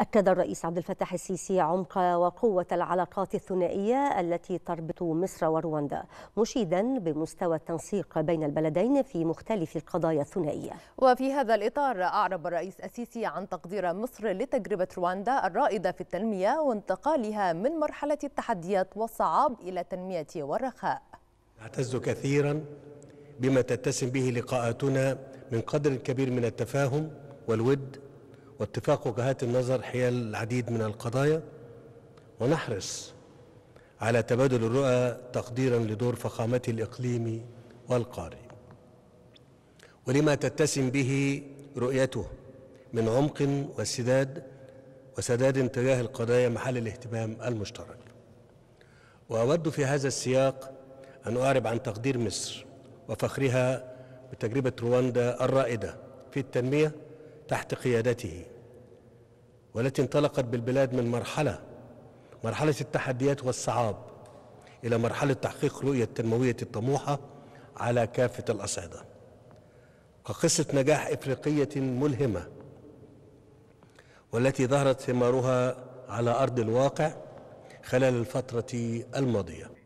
أكد الرئيس عبد الفتاح السيسي عمق وقوة العلاقات الثنائية التي تربط مصر ورواندا مشيدا بمستوى التنسيق بين البلدين في مختلف القضايا الثنائية وفي هذا الإطار أعرب الرئيس السيسي عن تقدير مصر لتجربة رواندا الرائدة في التنمية وانتقالها من مرحلة التحديات والصعاب إلى التنمية والرخاء أعتز كثيرا بما تتسم به لقاءاتنا من قدر كبير من التفاهم والود واتفاق وجهات النظر حيال العديد من القضايا ونحرص على تبادل الرؤى تقديرا لدور فخامته الإقليمي والقاري ولما تتسم به رؤيته من عمق وسداد وسداد تجاه القضايا محل الاهتمام المشترك وأود في هذا السياق أن أعرب عن تقدير مصر وفخرها بتجربة رواندا الرائدة في التنمية تحت قيادته والتي انطلقت بالبلاد من مرحلة مرحلة التحديات والصعاب إلى مرحلة تحقيق رؤية تنموية الطموحة على كافة الأصعدة كقصة نجاح إفريقية ملهمة والتي ظهرت ثمارها على أرض الواقع خلال الفترة الماضية